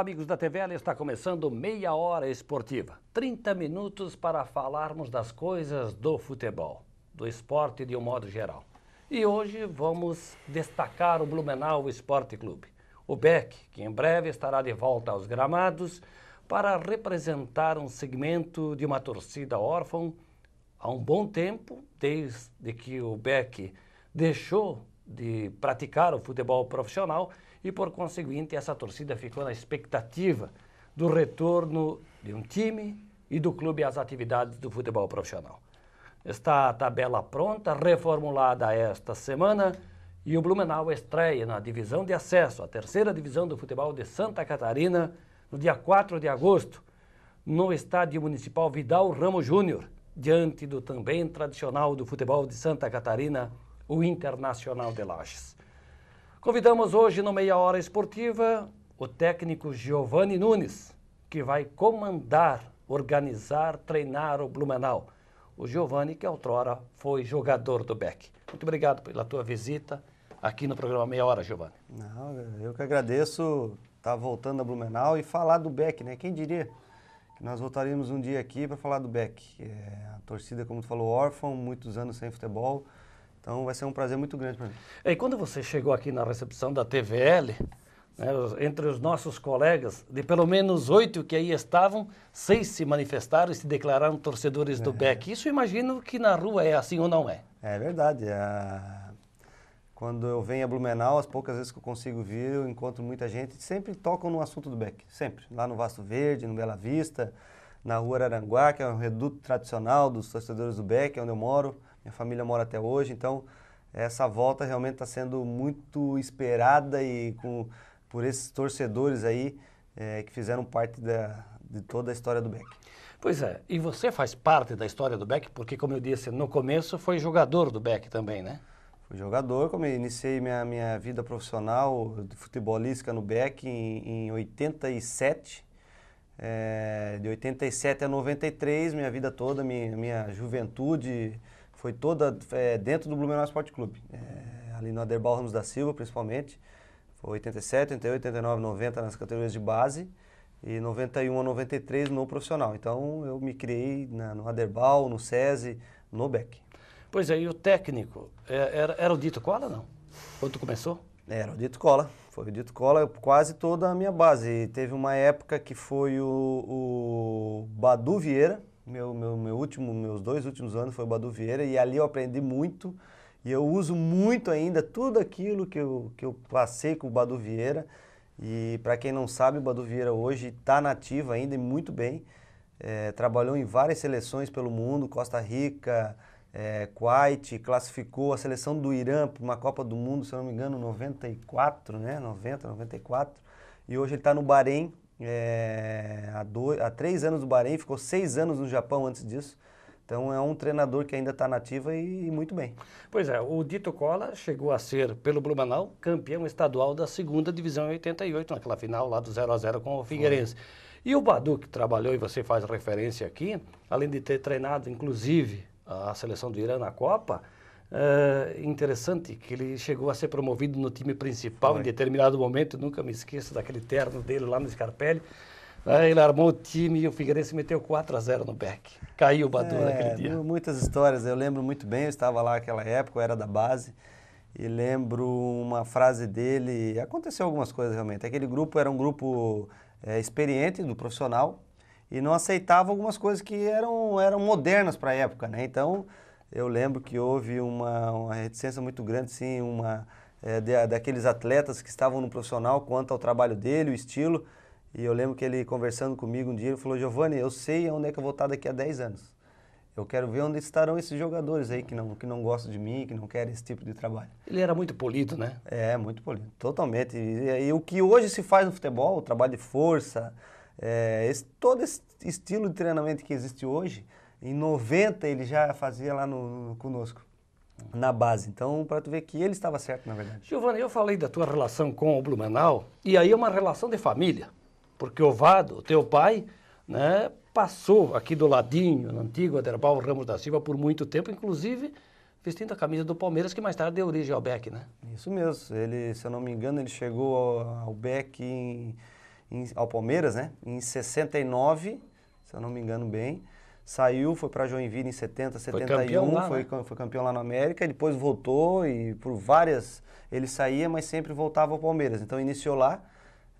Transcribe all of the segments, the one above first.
Olá, amigos da TVL, está começando Meia Hora Esportiva. 30 minutos para falarmos das coisas do futebol, do esporte de um modo geral. E hoje vamos destacar o Blumenau Esporte Clube. O Beck, que em breve estará de volta aos gramados para representar um segmento de uma torcida órfã há um bom tempo, desde que o Beck deixou de praticar o futebol profissional e, por conseguinte, essa torcida ficou na expectativa do retorno de um time e do clube às atividades do futebol profissional. Está a tabela pronta, reformulada esta semana, e o Blumenau estreia na divisão de acesso, a terceira divisão do futebol de Santa Catarina, no dia 4 de agosto, no estádio municipal Vidal Ramos Júnior, diante do também tradicional do futebol de Santa Catarina, o Internacional de Lages. Convidamos hoje no Meia Hora Esportiva o técnico Giovanni Nunes, que vai comandar, organizar, treinar o Blumenau. O Giovanni, que outrora foi jogador do Beck. Muito obrigado pela tua visita aqui no programa Meia Hora, Giovanni. Não, eu que agradeço estar tá voltando a Blumenau e falar do Beck, né? Quem diria que nós voltaríamos um dia aqui para falar do Beck. É, a torcida, como tu falou, órfã, muitos anos sem futebol. Então vai ser um prazer muito grande para mim. E quando você chegou aqui na recepção da TVL, né, entre os nossos colegas, de pelo menos oito que aí estavam, seis se manifestaram e se declararam torcedores é. do Beck. Isso imagino que na rua é assim ou não é? É verdade. A... É, quando eu venho a Blumenau, as poucas vezes que eu consigo vir, eu encontro muita gente. Sempre tocam no assunto do Beck, sempre. Lá no Vasto Verde, no Bela Vista, na rua Araranguá, que é um reduto tradicional dos torcedores do Beck, onde eu moro minha família mora até hoje, então essa volta realmente está sendo muito esperada e com, por esses torcedores aí é, que fizeram parte da, de toda a história do Beck. Pois é, e você faz parte da história do Beck, porque como eu disse no começo, foi jogador do Beck também, né? Fui jogador, como iniciei minha, minha vida profissional futebolística no Beck em, em 87. É, de 87 a 93, minha vida toda, minha, minha juventude, foi toda é, dentro do Blumenau Esporte Clube. É, ali no Aderbal Ramos da Silva, principalmente. Foi 87, 88, 89, 90 nas categorias de base. E 91 a 93 no profissional. Então eu me criei na, no Aderbal, no SESI, no BEC. Pois é, e o técnico, é, era, era o Dito Cola não? Quando tu começou? Era o Dito Cola. Foi o Dito Cola quase toda a minha base. E teve uma época que foi o, o Badu Vieira, meu, meu, meu último, meus dois últimos anos foi o Badu Vieira e ali eu aprendi muito e eu uso muito ainda tudo aquilo que eu, que eu passei com o Badu Vieira. E para quem não sabe, o Badu Vieira hoje está nativo ainda e muito bem. É, trabalhou em várias seleções pelo mundo, Costa Rica, é, Kuwait, classificou a seleção do Irã para uma Copa do Mundo, se não me engano, 94, né? 90, 94. E hoje ele está no Bahrein, é, há, dois, há três anos no Bahrein, ficou seis anos no Japão antes disso. Então é um treinador que ainda está nativa e, e, muito bem. Pois é, o Dito Cola chegou a ser, pelo Blumenau, campeão estadual da segunda divisão em 88, naquela final lá do 0 a 0 com o Figueirense. Foi. E o Badu, que trabalhou, e você faz referência aqui, além de ter treinado, inclusive, a seleção do Irã na Copa, uh, interessante, que ele chegou a ser promovido no time principal Foi. em determinado momento, nunca me esqueço daquele terno dele lá no Scarpelli. Aí ah, ele armou o time e o Figueirense meteu 4 a 0 no Beck. Caiu o Badu é, naquele dia. Muitas histórias, eu lembro muito bem, eu estava lá naquela época, eu era da base, e lembro uma frase dele, aconteceu algumas coisas realmente. Aquele grupo era um grupo é, experiente, do profissional, e não aceitava algumas coisas que eram, eram modernas para a época, né? Então, eu lembro que houve uma, uma reticência muito grande, sim, uma, é, de, daqueles atletas que estavam no profissional quanto ao trabalho dele, o estilo. E eu lembro que ele conversando comigo um dia, ele falou: Giovanni, eu sei onde é que eu vou estar daqui a 10 anos. Eu quero ver onde estarão esses jogadores aí que não, que não gostam de mim, que não querem esse tipo de trabalho. Ele era muito polido, né? É, muito polido, totalmente. E, e o que hoje se faz no futebol, o trabalho de força, é, esse, todo esse estilo de treinamento que existe hoje, em 90 ele já fazia lá no, conosco, na base. Então, para tu ver que ele estava certo, na verdade. Giovanni, eu falei da tua relação com o Blumenau, e aí é uma relação de família. Porque o Vado, teu pai, né, passou aqui do ladinho, na antiga Aderbal Ramos da Silva, por muito tempo, inclusive vestindo a camisa do Palmeiras, que mais tarde deu origem ao Beck, né? Isso mesmo. Ele, se eu não me engano, ele chegou ao, ao Beck, em, em, ao Palmeiras, né? Em 69, se eu não me engano bem saiu, foi para Joinville em 70, 71, foi campeão lá, foi, né? foi campeão lá na América, depois voltou e por várias ele saía, mas sempre voltava ao Palmeiras. Então iniciou lá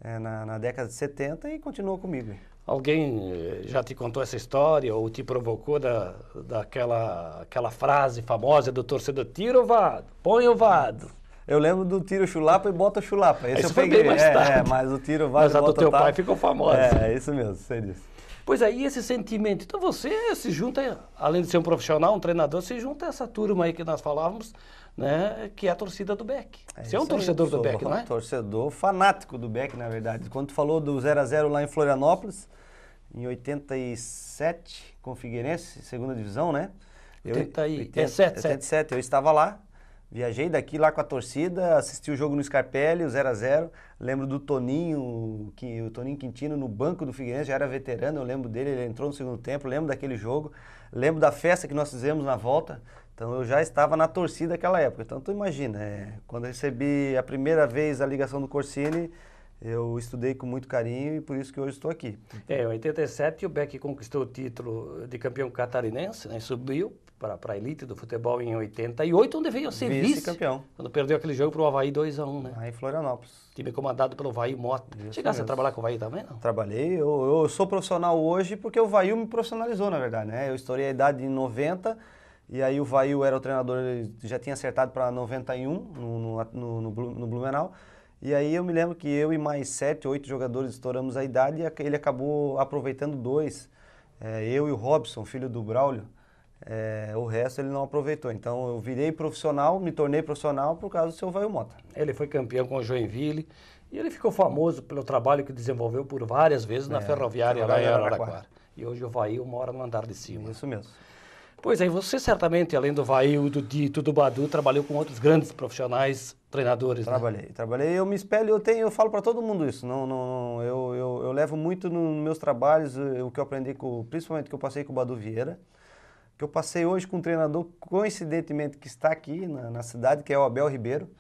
é, na, na, década de 70 e continuou comigo. Alguém eh, já te contou essa história ou te provocou da, daquela aquela frase famosa do torcedor, tira o vado, põe o vado. Eu lembro do tiro chulapa e bota chulapa. Esse, Esse eu peguei. Foi bem mais tarde. É, é, mas o tiro vado. Mas a do teu pai ficou famosa. É, é, isso mesmo, sei disso. Pois aí, esse sentimento. Então você se junta, além de ser um profissional, um treinador, se junta a essa turma aí que nós falávamos, né, que é a torcida do Beck. É você é um torcedor aí, do Beck, não é? torcedor fanático do Beck, na verdade. Quando falou do 0 a 0 lá em Florianópolis, em 87, com Figueirense, segunda divisão, né? 87, 87. 87, eu estava lá Viajei daqui lá com a torcida, assisti o jogo no Scarpelli, o 0x0. Lembro do Toninho, que, o Toninho Quintino no banco do Figueirense, já era veterano, eu lembro dele, ele entrou no segundo tempo, lembro daquele jogo, lembro da festa que nós fizemos na volta. Então eu já estava na torcida naquela época. Então tu imagina, é, quando eu recebi a primeira vez a ligação do Corsini, eu estudei com muito carinho e por isso que hoje estou aqui. É, em 87 o Beck conquistou o título de campeão catarinense, né? Subiu para a elite do futebol em 88, onde veio a ser vice-campeão. Vice, quando perdeu aquele jogo para o Havaí 2x1, né? Aí em Florianópolis. Time comandado pelo Havaí Mota. Isso Chegasse mesmo. a trabalhar com o Havaí também, não? Trabalhei. Eu, eu sou profissional hoje porque o Havaí me profissionalizou, na verdade, né? Eu estourei a idade em 90 e aí o Havaí era o treinador, já tinha acertado para 91 no, no, no, no Blumenau. E aí eu me lembro que eu e mais sete, oito jogadores estouramos a idade e ele acabou aproveitando dois. É, eu e o Robson, filho do Braulio. É, o resto ele não aproveitou. Então eu virei profissional, me tornei profissional por causa do seu Vaio Mota. Ele foi campeão com o Joinville e ele ficou famoso pelo trabalho que desenvolveu por várias vezes é, na ferroviária lá em Araraquara. E hoje o Vaio mora no andar de cima. Isso mesmo. Pois é, você certamente, além do Vail, do Dito, do Badu, trabalhou com outros grandes profissionais, treinadores, né? Trabalhei, né? trabalhei. Eu me espelho, eu tenho, eu falo para todo mundo isso. Não, não, não eu, eu, eu, levo muito nos meus trabalhos eh, o que eu aprendi, com, principalmente que eu passei com o Badu Vieira, que eu passei hoje com um treinador, coincidentemente, que está aqui na, na cidade, que é o Abel Ribeiro.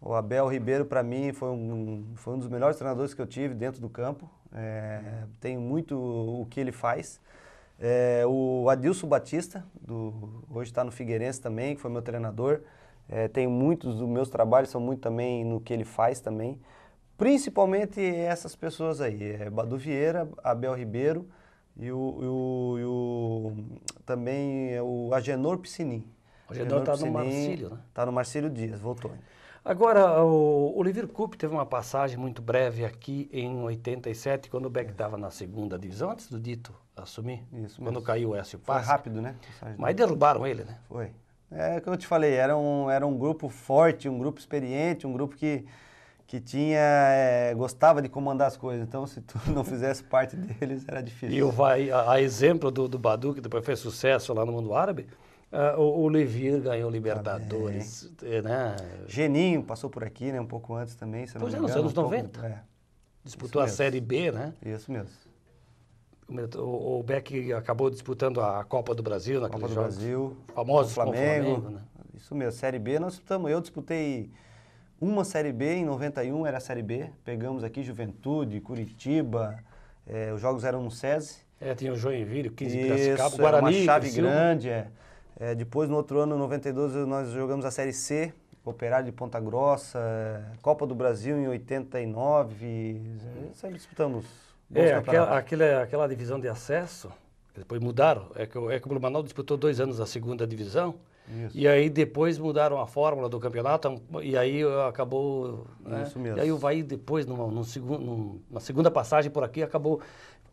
O Abel Ribeiro, para mim, foi um, foi um dos melhores treinadores que eu tive dentro do campo. É, tenho muito o que ele faz. É, o Adilson Batista, do, hoje está no Figueirense também, que foi meu treinador. É, tem muitos dos meus trabalhos, são muito também no que ele faz também. Principalmente essas pessoas aí, é Badu Vieira, Abel Ribeiro e o, e o, e o também é o Agenor Piscinim O Agenor está no Marcílio, né? Está no Marcílio Dias, voltou. Agora, o Oliver Coupe teve uma passagem muito breve aqui em 87, quando o Beck estava na segunda divisão, antes do Dito assumir. Isso, quando caiu o Écio Passi. Foi rápido, né? Mas derrubaram ele, né? Foi. É o que eu te falei, era um, era um grupo forte, um grupo experiente, um grupo que, que tinha é, gostava de comandar as coisas. Então, se tu não fizesse parte deles, era difícil. E o vai, a, a exemplo do, do Badu, que depois fez sucesso lá no mundo árabe, ah, o, o Levir ganhou Libertadores. Né? Geninho passou por aqui, né? Um pouco antes também, se não pois é, nos anos um 90. Pouco, é. Disputou a Série B, né? Isso mesmo. O, o Beck acabou disputando a Copa do Brasil naquele Copa do jogos. Brasil. famoso Flamengo. Flamengo né? Isso mesmo, Série B. Nós disputamos, eu disputei uma Série B, em 91 era a Série B. Pegamos aqui Juventude, Curitiba, é, os jogos eram no SESI. É, tinha o Joinville, o 15 Isso, Piracicaba, o Guarani. Era é uma chave grande, é. É, depois, no outro ano, 92, nós jogamos a Série C, Operário de Ponta Grossa, é, Copa do Brasil em 89, sempre disputamos. É, aquela, aquela, aquela divisão de acesso, depois mudaram, é que, é que o Blumenau disputou dois anos a segunda divisão, isso. E aí depois mudaram a fórmula do campeonato e aí acabou. Né? Isso mesmo. E aí o Vai depois, numa, numa, segunda passagem por aqui, acabou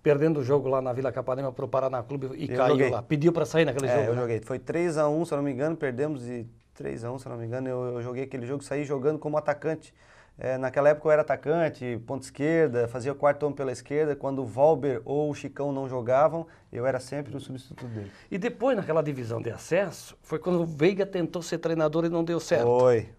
perdendo o jogo lá na Vila Capanema para o Paraná Clube e eu caiu joguei. lá. Pediu para sair naquele é, jogo? Eu né? joguei. Foi 3x1, se não me engano, perdemos de 3x1, se não me engano. Eu, eu joguei aquele jogo, saí jogando como atacante. É, naquela época eu era atacante, ponta esquerda, fazia o quarto homem pela esquerda. Quando o Valber ou o Chicão não jogavam, eu era sempre o substituto dele. E depois, naquela divisão de acesso, foi quando o Veiga tentou ser treinador e não deu certo. Foi,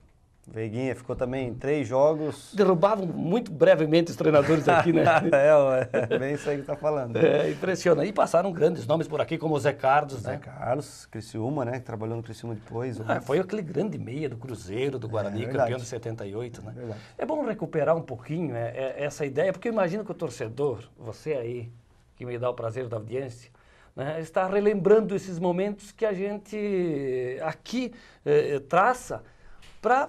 Veiguinha ficou também em três jogos. Derrubavam muito brevemente os treinadores aqui, né? é, é, bem isso aí que tá falando. É, impressiona. E passaram grandes nomes por aqui, como o Zé Carlos, né? Zé Carlos, Criciúma, né? Que trabalhou no Criciúma depois. Ah, foi aquele grande meia do Cruzeiro, do é, Guarani, é, campeão de 78, né? Verdade. É, bom recuperar um pouquinho é, é, essa ideia, porque eu imagino que o torcedor, você aí, que me dá o prazer da audiência, né, está relembrando esses momentos que a gente aqui eh, traça para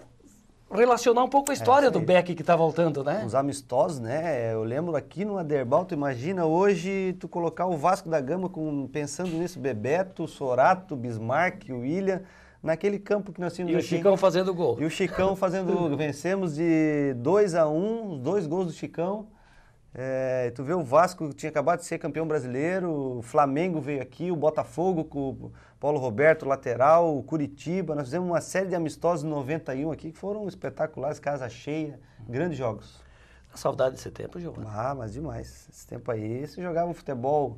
relacionar um pouco a é, história é, do Beck que está voltando, né? Os amistosos, né? Eu lembro aqui no Aderbal, tu imagina hoje tu colocar o Vasco da Gama com, pensando nisso, Bebeto, Sorato, Bismarck, William, naquele campo que nós tínhamos E o Chicão fazendo gol. E o Chicão fazendo, vencemos de 2 a 1 um, dois gols do Chicão. É, tu vê o Vasco tinha acabado de ser campeão brasileiro, o Flamengo veio aqui, o Botafogo com Paulo Roberto, lateral, Curitiba. Nós fizemos uma série de amistosos em 91 aqui que foram espetaculares, casa cheia, grandes jogos. A saudade desse tempo, Giovanni. Ah, mas demais. Esse tempo aí, se jogava um futebol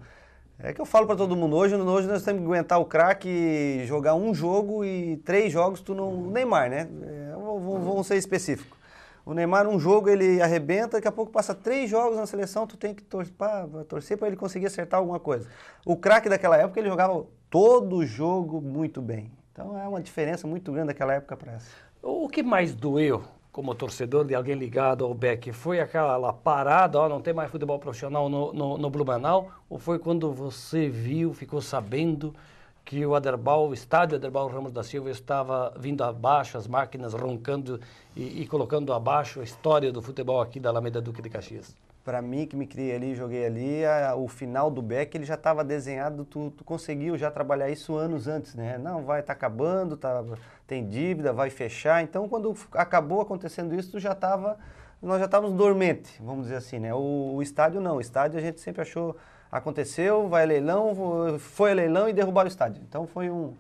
é que eu falo para todo mundo hoje, hoje nós temos que aguentar o craque, jogar um jogo e três jogos tu não, o Neymar, né? É, vamos, vamos ser específico. O Neymar um jogo ele arrebenta, daqui a pouco passa três jogos na seleção, tu tem que tor pra, torcer para ele conseguir acertar alguma coisa. O craque daquela época ele jogava todo o jogo muito bem. Então é uma diferença muito grande daquela época para essa. O que mais doeu como torcedor de alguém ligado ao Beck, foi aquela parada, ó, não tem mais futebol profissional no, no, no, Blumenau, ou foi quando você viu, ficou sabendo que o Aderbal, o estádio Aderbal Ramos da Silva estava vindo abaixo, as máquinas roncando e, e colocando abaixo a história do futebol aqui da Alameda Duque de Caxias? para mim que me criei ali, joguei ali, a, o final do back ele já estava desenhado, tu, tu, conseguiu já trabalhar isso anos antes, né? Não, vai, tá acabando, tá, tem dívida, vai fechar. Então, quando acabou acontecendo isso, tu já estava, nós já estávamos dormente, vamos dizer assim, né? O, o, estádio não, o estádio a gente sempre achou, aconteceu, vai leilão, foi leilão e derrubaram o estádio. Então, foi um,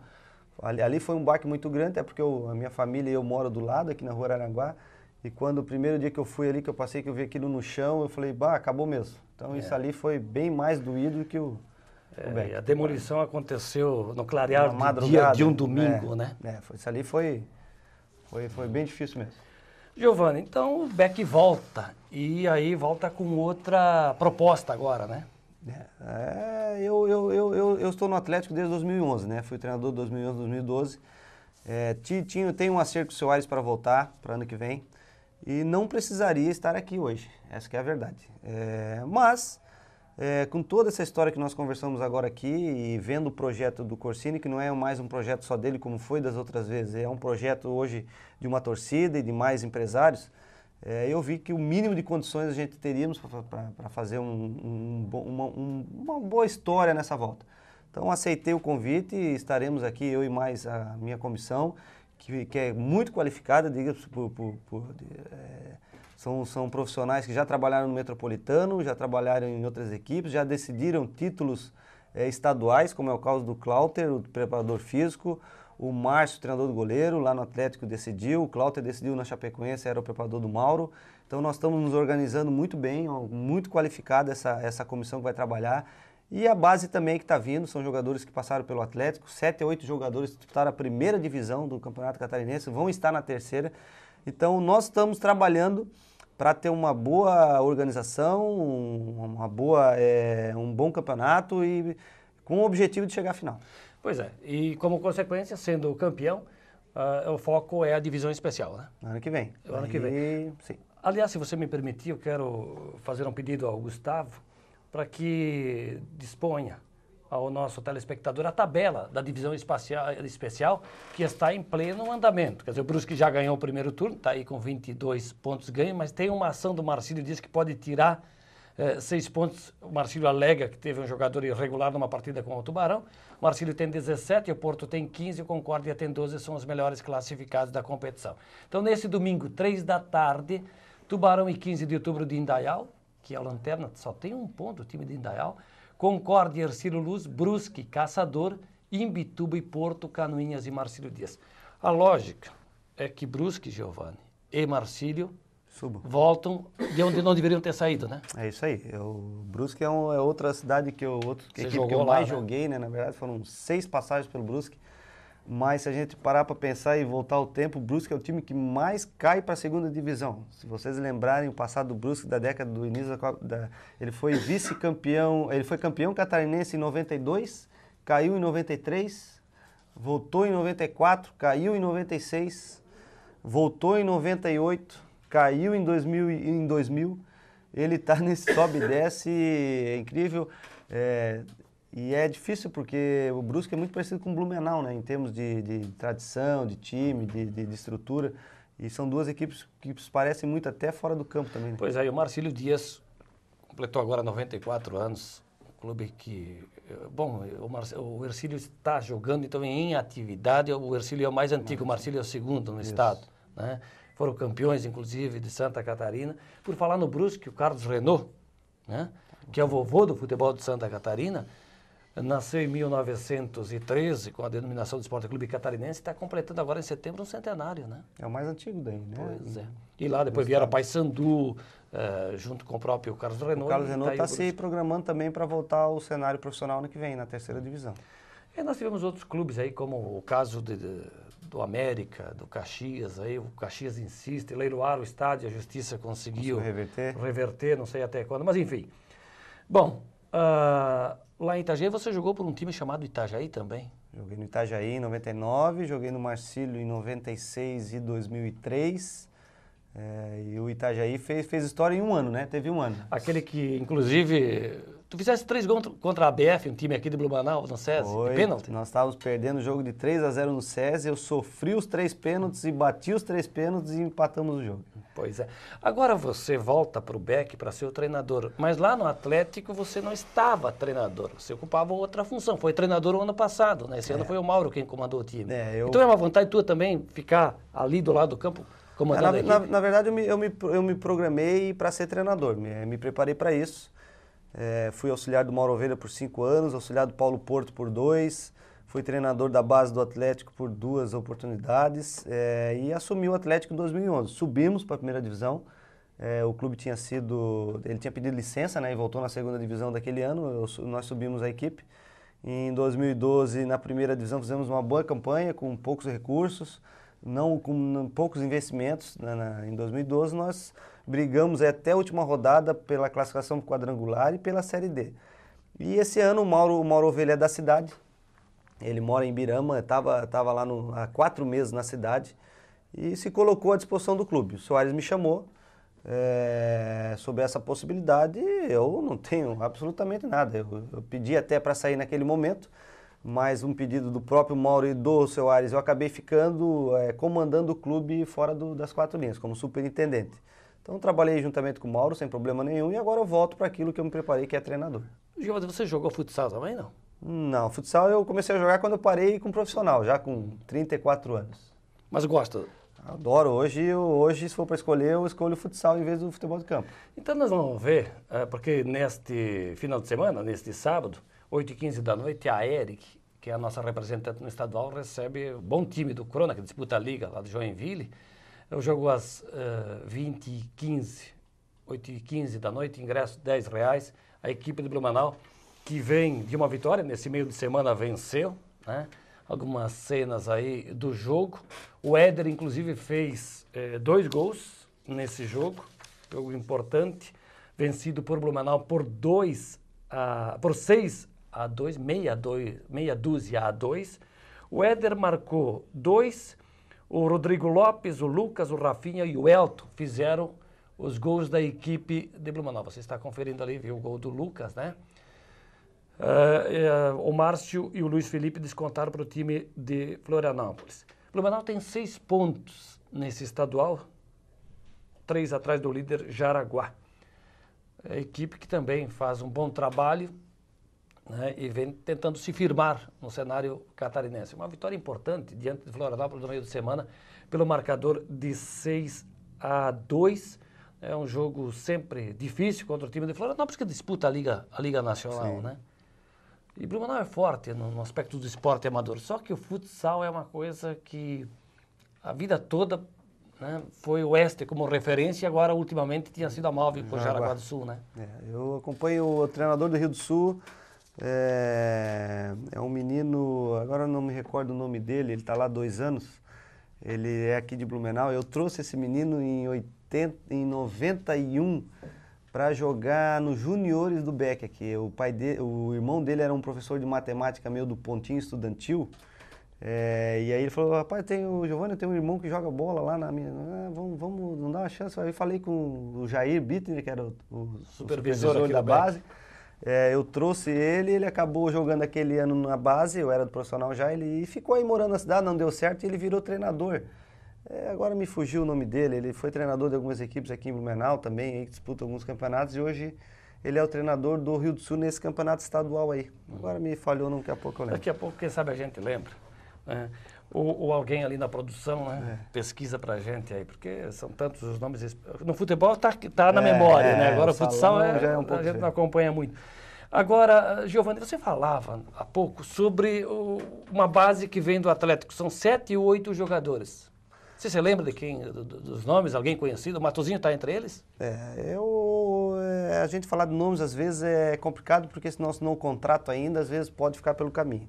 ali, ali foi um baque muito grande, é porque eu, a minha família e eu moro do lado, aqui na Rua Aranguá, e quando o primeiro dia que eu fui ali, que eu passei, que eu vi aquilo no chão, eu falei, bah, acabou mesmo. Então é. isso ali foi bem mais doído do que o, é, o A demolição aconteceu no clarear do dia de um domingo, é, né? É, foi, isso ali foi, foi, foi bem difícil mesmo. Giovana, então o Beck volta e aí volta com outra proposta agora, né? É, é eu, eu, eu, eu, estou no Atlético desde 2011, né? Fui treinador de 2011, 2012. É, tinha, tem um acerto com o Soares para voltar para ano que vem e não precisaria estar aqui hoje. Essa é a verdade. É, mas, é, com toda essa história que nós conversamos agora aqui e vendo o projeto do Corsini, que não é mais um projeto só dele como foi das outras vezes, é um projeto hoje de uma torcida e de mais empresários, é, eu vi que o mínimo de condições a gente teríamos para fazer um, um, uma, um, uma boa história nessa volta. Então aceitei o convite e estaremos aqui, eu e mais a minha comissão, que, que é muito qualificada, diga por, por, por é, são, são profissionais que já trabalharam no Metropolitano, já trabalharam em outras equipes, já decidiram títulos é, estaduais, como é o caso do Clauter, o preparador físico, o Márcio, treinador do goleiro, lá no Atlético decidiu, o Clauter decidiu na Chapecoense, era o preparador do Mauro. Então nós estamos nos organizando muito bem, muito qualificada essa, essa comissão que vai trabalhar. E a base também que está vindo são jogadores que passaram pelo Atlético. Sete, oito jogadores que disputaram a primeira divisão do Campeonato Catarinense vão estar na terceira. Então, nós estamos trabalhando para ter uma boa organização, uma boa, é, um bom campeonato e com o objetivo de chegar à final. Pois é, e como consequência, sendo campeão, uh, o foco é a divisão especial, né? Ano que vem. Ano Aí, que vem. Sim. Aliás, se você me permitir, eu quero fazer um pedido ao Gustavo para que disponha ao nosso telespectador a tabela da divisão espacial, especial que está em pleno andamento. Quer dizer, o Brusque já ganhou o primeiro turno, está aí com 22 pontos ganhos, mas tem uma ação do Marcílio diz que pode tirar eh, seis pontos. O Marcílio alega que teve um jogador irregular numa partida com o Tubarão. O Marcílio tem 17, o Porto tem 15, o Concórdia tem 12, são os melhores classificados da competição. Então, nesse domingo, 3 da tarde, Tubarão e 15 de outubro de Indaial, que é Lanterna, só tem um ponto, o time de Indaial. Concorde, Ercílio Luz, Brusque, Caçador, Imbituba e Porto, Canoinhas e Marcílio Dias. A lógica é que Brusque, Giovanni e Marcílio Subo. voltam de onde não deveriam ter saído, né? É isso aí. Eu Brusque é, um, é outra cidade que eu, outro, que eu lá, mais né? joguei, né? Na verdade, foram seis passagens pelo Brusque. Mas se a gente parar para pensar e voltar ao tempo, o Brusque é o time que mais cai para a segunda divisão. Se vocês lembrarem o passado do Brusque da década do início da, da ele foi vice-campeão, ele foi campeão catarinense em 92, caiu em 93, voltou em 94, caiu em 96, voltou em 98, caiu em 2000, em 2000. ele está nesse sobe e desce é incrível. É, e é difícil porque o Brusque é muito parecido com o Blumenau, né? Em termos de, de tradição, de time, de, de, de, estrutura. E são duas equipes que parecem muito até fora do campo também. Né? Pois é, e o Marcílio Dias completou agora 94 anos. Um clube que... Bom, o, Marcílio, o Ercílio está jogando, então em atividade. O Ercílio é o mais antigo, o Marcílio é o segundo no Isso. estado, né? Foram campeões, inclusive, de Santa Catarina. Por falar no Brusque, o Carlos Renault, né? Que é o vovô do futebol de Santa Catarina nasceu em 1913 com a denominação do Esporte Clube Catarinense e está completando agora em setembro um centenário, né? É o mais antigo daí, né? Pois é. E lá depois vieram Paysandu, uh, junto com o próprio Carlos Renault. Tá tá o Carlos Renault está tá se programando também para voltar ao cenário profissional ano que vem, na terceira divisão. E é, nós tivemos outros clubes aí, como o caso de, de, do América, do Caxias, aí o Caxias insiste, leiloar o estádio, a justiça conseguiu reverter. reverter, não sei até quando, mas enfim. Bom, ah, lá em Itajaí você jogou por um time chamado Itajaí também? Joguei no Itajaí em 99, joguei no Marcílio em 96 e 2003. É, e o Itajaí fez, fez história em um ano, né? Teve um ano. Aquele que, inclusive, Tu fizesse três gols contra a ABF, um time aqui de Blumenau, no SESI, Foi. de pênalti. Nós estávamos perdendo o jogo de 3 a 0 no SESI, eu sofri os três pênaltis e bati os três pênaltis e empatamos o jogo. Pois é. Agora você volta para o Beck para ser o treinador, mas lá no Atlético você não estava treinador, você ocupava outra função. Foi treinador o ano passado, né? Esse é. ano foi o Mauro quem comandou o time. É, eu... Então é uma vontade tua também ficar ali do lado do campo comandando é, na, Na, na verdade eu me, eu me, eu me programei para ser treinador, me, me preparei para isso. É, fui auxiliar do Mauro Oveira por cinco anos, auxiliar do Paulo Porto por dois, fui treinador da base do Atlético por duas oportunidades é, e assumi o Atlético em 2011. Subimos para a primeira divisão. É, o clube tinha sido, ele tinha pedido licença, né, e voltou na segunda divisão daquele ano. Eu, nós subimos a equipe. Em 2012, na primeira divisão, fizemos uma boa campanha com poucos recursos não com poucos investimentos, na, né, na, em 2012 nós brigamos até a última rodada pela classificação quadrangular e pela Série D. E esse ano o Mauro, o Mauro Ovelha é da cidade, ele mora em Birama, estava tava lá no, há quatro meses na cidade e se colocou à disposição do clube. O Soares me chamou é, sobre essa possibilidade eu não tenho absolutamente nada. Eu, eu pedi até para sair naquele momento, mais um pedido do próprio Mauro e do seu Ares, eu acabei ficando é, comandando o clube fora do, das quatro linhas, como superintendente. Então trabalhei juntamente com o Mauro, sem problema nenhum, e agora eu volto para aquilo que eu me preparei, que é treinador. Giovanni, você jogou futsal também, não? Não, futsal eu comecei a jogar quando eu parei com profissional, já com 34 anos. Mas gosta? Adoro. Hoje, eu, hoje se for para escolher, eu escolho o futsal em vez do futebol de campo. Então nós vamos ver, é, porque neste final de semana, neste sábado, 8h15 da noite, a Eric, que é a nossa representante no estadual, recebe o um bom time do Corona, que disputa a liga lá de Joinville. Eu jogo às uh, eh, 20 e 15, 8 e 15 da noite, ingresso 10 reais. A equipe de Blumenau, que vem de uma vitória, nesse meio de semana venceu, né? Algumas cenas aí do jogo. O Éder, inclusive, fez eh, dois gols nesse jogo, jogo importante, vencido por Blumenau por 2 a, por 6 a2, meia, dois, meia dúzia A2. O Éder marcou dois, o Rodrigo Lopes, o Lucas, o Rafinha e o Elton fizeram os gols da equipe de Blumenau. Você está conferindo ali, viu o gol do Lucas, né? Uh, uh, o Márcio e o Luiz Felipe descontaram para o time de Florianópolis. Blumenau tem seis pontos nesse estadual, três atrás do líder Jaraguá. É equipe que também faz um bom trabalho, né, e vem tentando se firmar no cenário catarinense. Uma vitória importante diante de Florianópolis no meio de semana pelo marcador de 6 a 2. É um jogo sempre difícil contra o time de Florianópolis que disputa a Liga, a Liga Nacional, né? E Blumenau é forte no, no aspecto do esporte amador, só que o futsal é uma coisa que a vida toda né, foi o Oeste como referência e agora ultimamente tinha sido a Malve o Jaraguá do Sul, né? É, eu acompanho o treinador do Rio do Sul, é, é um menino, agora eu não me recordo o nome dele, ele está lá há dois anos. Ele é aqui de Blumenau. Eu trouxe esse menino em, 80, em 91 para jogar nos juniores do Beck aqui. O pai de, o irmão dele era um professor de matemática meio do pontinho estudantil. É, e aí ele falou, rapaz, tem o Giovanni tem um irmão que joga bola lá na minha. Ah, vamos, vamos, não dá uma chance. Aí eu falei com o Jair Bittner, que era o, o supervisor, o supervisor da base. Beck. É, eu trouxe ele, ele acabou jogando aquele ano na base, eu era do profissional já, ele ficou aí morando na cidade, não deu certo e ele virou treinador. É, agora me fugiu o nome dele, ele foi treinador de algumas equipes aqui em Blumenau também, aí disputa alguns campeonatos e hoje ele é o treinador do Rio do Sul nesse campeonato estadual aí. Agora me falhou, daqui a pouco eu lembro. Daqui a pouco, quem sabe a gente lembra. É ou, ou alguém ali na produção, né? É. Pesquisa pra gente aí, porque são tantos os nomes. No futebol tá, tá na é, memória, né? é, né? Agora o futsal é, é, um a gente não acompanha muito. Agora, Giovanni, você falava há pouco sobre o, uma base que vem do Atlético. São sete ou oito jogadores. Você se lembra de quem, do, dos nomes, alguém conhecido? O Matozinho está entre eles? É, eu, é, a gente falar de nomes às vezes é complicado, porque se nós não contrato ainda, às vezes pode ficar pelo caminho.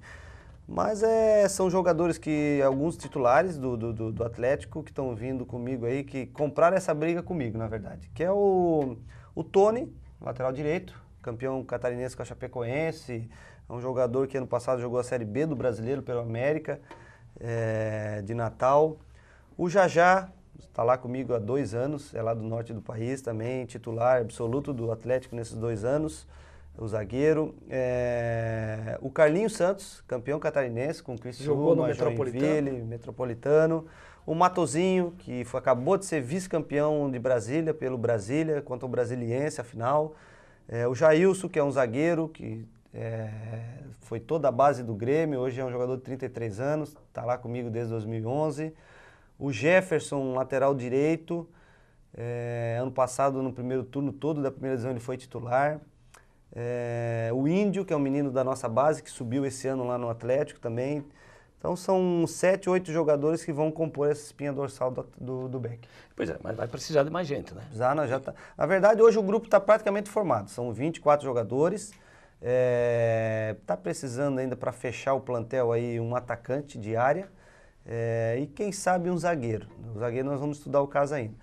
Mas é, são jogadores que, alguns titulares do, do, do Atlético que estão vindo comigo aí, que compraram essa briga comigo, na verdade. Que é o, o Tony, lateral direito, campeão catarinense com a Chapecoense, é um jogador que ano passado jogou a Série B do Brasileiro pelo América, é, de Natal. O Jajá, está lá comigo há dois anos, é lá do norte do país também, titular absoluto do Atlético nesses dois anos o zagueiro. É... O Carlinhos Santos, campeão catarinense com o Criciúma, Jogou no Metropolitano. Metropolitano. O Matozinho, que foi, acabou de ser vice-campeão de Brasília pelo Brasília, contra o Brasiliense, afinal É, eh, o Jailson, que é um zagueiro, que é, foi toda a base do Grêmio, hoje é um jogador de 33 anos, está lá comigo desde 2011. O Jefferson, lateral direito, é, ano passado, no primeiro turno todo da primeira divisão, ele foi titular. É, o Índio, que é um menino da nossa base, que subiu esse ano lá no Atlético também. Então são sete, oito jogadores que vão compor essa espinha dorsal do, do, do Beck. Pois é, mas vai precisar de mais gente, né? Já, não, já tá. Na verdade, hoje o grupo está praticamente formado. São 24 jogadores. Está é, tá precisando ainda para fechar o plantel aí um atacante de área. É, e quem sabe um zagueiro. O zagueiro nós vamos estudar o caso ainda.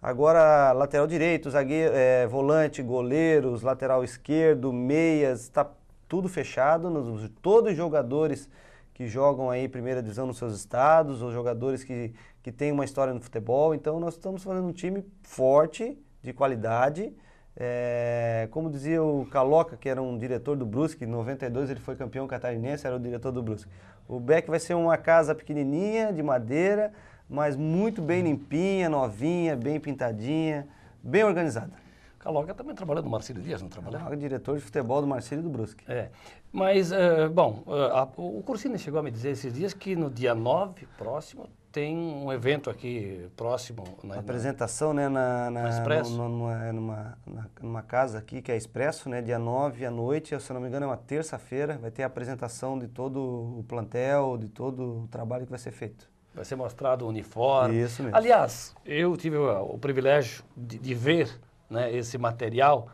Agora, lateral direito, zagueiro, é, volante, goleiros, lateral esquerdo, meias, está tudo fechado. Nos, todos os jogadores que jogam aí primeira divisão nos seus estados, ou jogadores que, que têm uma história no futebol. Então, nós estamos fazendo um time forte, de qualidade. É, como dizia o Caloca, que era um diretor do Brusque, em 92 ele foi campeão catarinense, era o diretor do Brusque. O Beck vai ser uma casa pequenininha, de madeira, mas muito bem limpinha, novinha, bem pintadinha, bem organizada. Caloga também trabalhou no Marcelo Dias, não trabalhou? Caloga, diretor de futebol do Marcelo e do Brusque. É, mas, uh, bom, uh, a, o Cursini chegou a me dizer esses dias que no dia 9 próximo tem um evento aqui próximo. Né, na, apresentação, né? Na, na, na Expresso. No, numa, é, numa, numa, casa aqui que é Expresso, né? Dia 9 à noite, se não me engano é uma terça-feira, vai ter a apresentação de todo o plantel, de todo o trabalho que vai ser feito. Vai ser mostrado o uniforme. Isso mesmo. Aliás, eu tive o, o privilégio de, de ver né, esse material.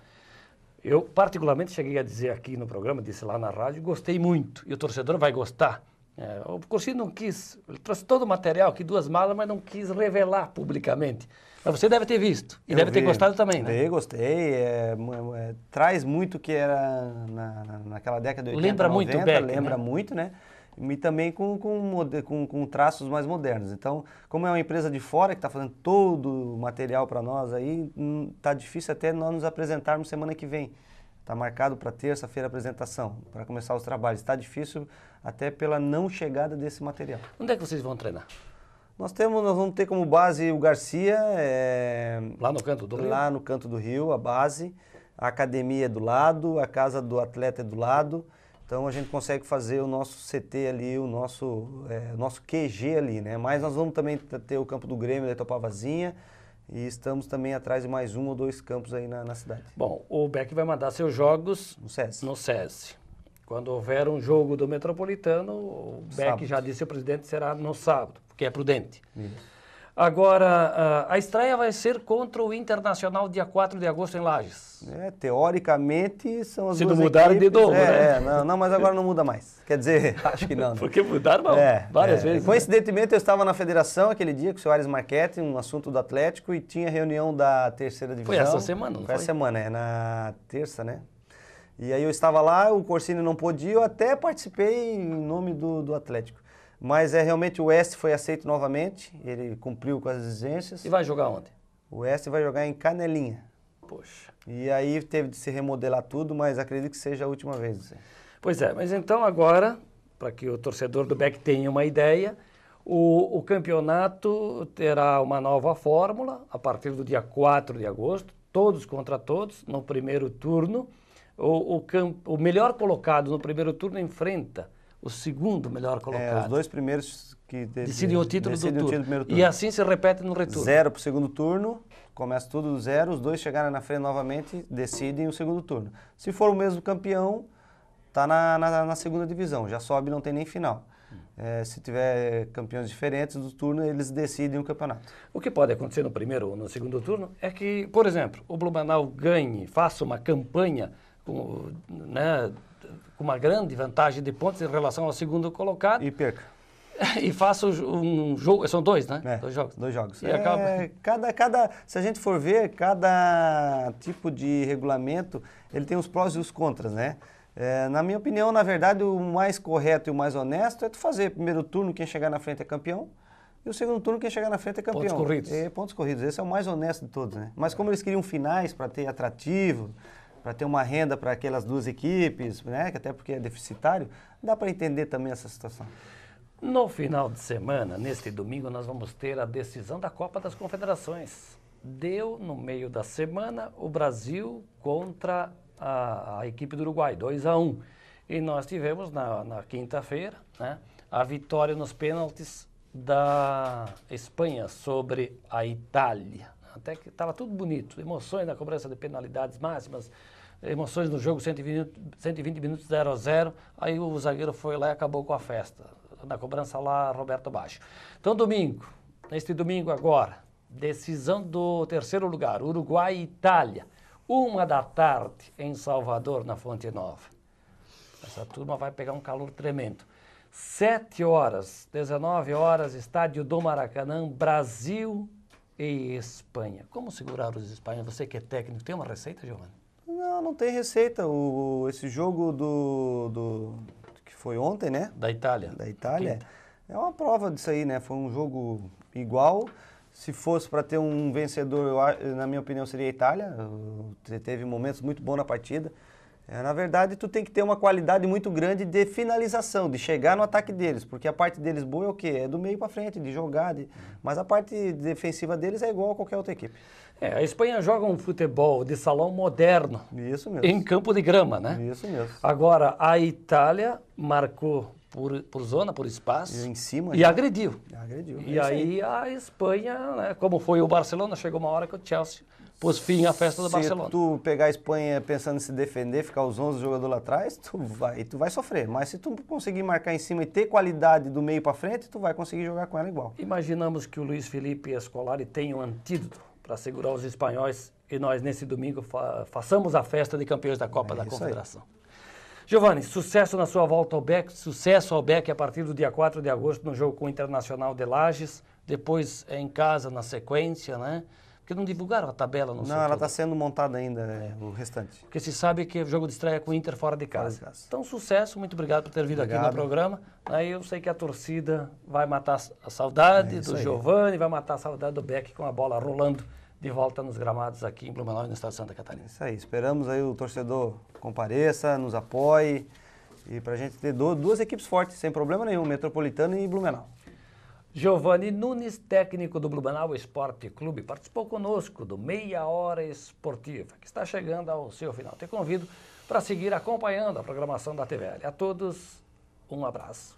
Eu, particularmente, cheguei a dizer aqui no programa, disse lá na rádio, gostei muito. E o torcedor vai gostar. É, o Cursino não quis, ele trouxe todo o material aqui, duas malas, mas não quis revelar publicamente. Mas você deve ter visto e Eu deve vi. ter gostado também, né? gostei. É, é, traz muito o que era na, naquela década de 80, Lembra 90, muito Beck, Lembra né? muito, né? e também com, com, com, com traços mais modernos. Então, como é uma empresa de fora que está fazendo todo o material para nós aí, está hum, difícil até nós nos apresentarmos semana que vem. Está marcado para terça-feira a apresentação, para começar os trabalhos. Está difícil até pela não chegada desse material. Onde é que vocês vão treinar? Nós temos, nós vamos ter como base o Garcia. É... Lá no canto do lá Rio? Lá no canto do Rio, a base. A academia é do lado, a casa do atleta é do lado. Então a gente consegue fazer o nosso CT ali, o nosso, é, nosso QG ali, né? Mas nós vamos também ter o campo do Grêmio da Topavazinha e estamos também atrás de mais um ou dois campos aí na, na cidade. Bom, o Beck vai mandar seus jogos no SES. No SES. Quando houver um jogo do Metropolitano, o sábado. Beck já disse, o presidente será no sábado, porque é prudente. Isso. Agora, ah, a estreia vai ser contra o Internacional dia 4 de agosto em Lages. É, teoricamente são as Se duas não mudaram equipes, de novo, é, né? É, não, não, mas agora não muda mais. Quer dizer, acho que não. Porque mudaram não, é, várias é. vezes. Né? Coincidentemente, né? eu estava na federação aquele dia com o Soares Marquete, um assunto do Atlético, e tinha reunião da terceira divisão. Foi essa semana, não foi? Essa semana, é, na terça, né? E aí eu estava lá, o Corsini não podia, eu até participei em nome do, do Atlético. Mas é realmente o West foi aceito novamente, ele cumpriu com as exigências. E vai jogar onde? O West vai jogar em Canelinha. Poxa. E aí teve de se remodelar tudo, mas acredito que seja a última vez. Pois é, mas então agora, para que o torcedor do Beck tenha uma ideia, o, o, campeonato terá uma nova fórmula a partir do dia 4 de agosto, todos contra todos, no primeiro turno. O, o, o melhor colocado no primeiro turno enfrenta o segundo melhor colocado. É, os dois primeiros que de, decidem o título decidem do, o título turno. turno. E assim se repete no retorno. Zero para o segundo turno, começa tudo do zero, os dois chegarem na frente novamente, decidem o segundo turno. Se for o mesmo campeão, está na, na, na, segunda divisão, já sobe não tem nem final. É, se tiver campeões diferentes do turno, eles decidem o campeonato. O que pode acontecer no primeiro ou no segundo turno é que, por exemplo, o Blumenau ganhe, faça uma campanha com, né, com uma grande vantagem de pontos em relação ao segundo colocado. E perca. e faça um jogo. São dois, né? É, dois jogos. Dois jogos. E é, acaba... cada, cada, se a gente for ver, cada tipo de regulamento ele tem os prós e os contras, né? É, na minha opinião, na verdade, o mais correto e o mais honesto é tu fazer primeiro turno, quem chegar na frente é campeão. E o segundo turno, quem chegar na frente é campeão. Pontos corridos. É, pontos corridos. Esse é o mais honesto de todos, né? Mas como eles queriam finais para ter atrativo, para ter uma renda para aquelas duas equipes, né? Que até porque é deficitário, dá para entender também essa situação. No final de semana, neste domingo, nós vamos ter a decisão da Copa das Confederações. Deu no meio da semana o Brasil contra a, a equipe do Uruguai, 2 a 1 um. E nós tivemos na, na quinta-feira né, a vitória nos pênaltis da Espanha sobre a Itália até que estava tudo bonito. Emoções na cobrança de penalidades máximas, emoções no jogo, 120, 120 minutos 0 a 0 Aí o zagueiro foi lá e acabou com a festa. Na cobrança lá, Roberto Baixo. Então, domingo, neste domingo agora, decisão do terceiro lugar, Uruguai e Itália. Uma da tarde em Salvador, na Fonte Nova. Essa turma vai pegar um calor tremendo. sete horas, 19 horas, estádio do Maracanã, Brasil e Espanha. Como segurar os espanhóis? Você que é técnico, tem uma receita, Giovanni? Não, não tem receita. O, esse jogo do, do que foi ontem, né? Da Itália. Da Itália. Quinta. É uma prova disso aí, né? Foi um jogo igual. Se fosse para ter um vencedor, eu, na minha opinião, seria a Itália. Teve momentos muito bons na partida. É, na verdade, tu tem que ter uma qualidade muito grande de finalização, de chegar no ataque deles, porque a parte deles boa é o quê? É do meio para frente, de jogar, de... mas a parte defensiva deles é igual a qualquer outra equipe. É, a Espanha joga um futebol de salão moderno. Isso mesmo. Em campo de grama, né? Isso mesmo. Agora, a Itália marcou por, por zona, por espaço. E em cima. E já. Né? agrediu. Agrediu. É e aí, aí, a Espanha, né, como foi o Barcelona, chegou uma hora que o Chelsea pôs fim à festa do se Barcelona. Se tu pegar a Espanha pensando em se defender, ficar os 11 jogadores lá atrás, tu vai, tu vai sofrer. Mas se tu conseguir marcar em cima e ter qualidade do meio para frente, tu vai conseguir jogar com ela igual. Imaginamos que o Luiz Felipe Escolari tenha um antídoto para segurar os espanhóis e nós, nesse domingo, fa façamos a festa de campeões da Copa é da Confederação. Aí. Giovanni, sucesso na sua volta ao Beck, sucesso ao Beck a partir do dia 4 de agosto no jogo com o Internacional de Lages, depois em casa na sequência, né? Porque não divulgaram a tabela, não, não sei. Não, ela está sendo montada ainda, é. o restante. Porque se sabe que o jogo de estreia é com o Inter fora de casa. Fora de casa. Então, sucesso, muito obrigado por ter vindo obrigado. aqui no programa. Aí eu sei que a torcida vai matar a saudade é do Giovani, vai matar a saudade do Beck com a bola rolando de volta nos gramados aqui em Blumenau e no estado de Santa Catarina. É isso aí, esperamos aí o torcedor compareça, nos apoie. E para a gente ter duas equipes fortes, sem problema nenhum, Metropolitano e Blumenau. Giovanni Nunes, técnico do Blumenau Esporte Clube, participou conosco do Meia Hora Esportiva, que está chegando ao seu final. Te convido para seguir acompanhando a programação da TVL. A todos, um abraço.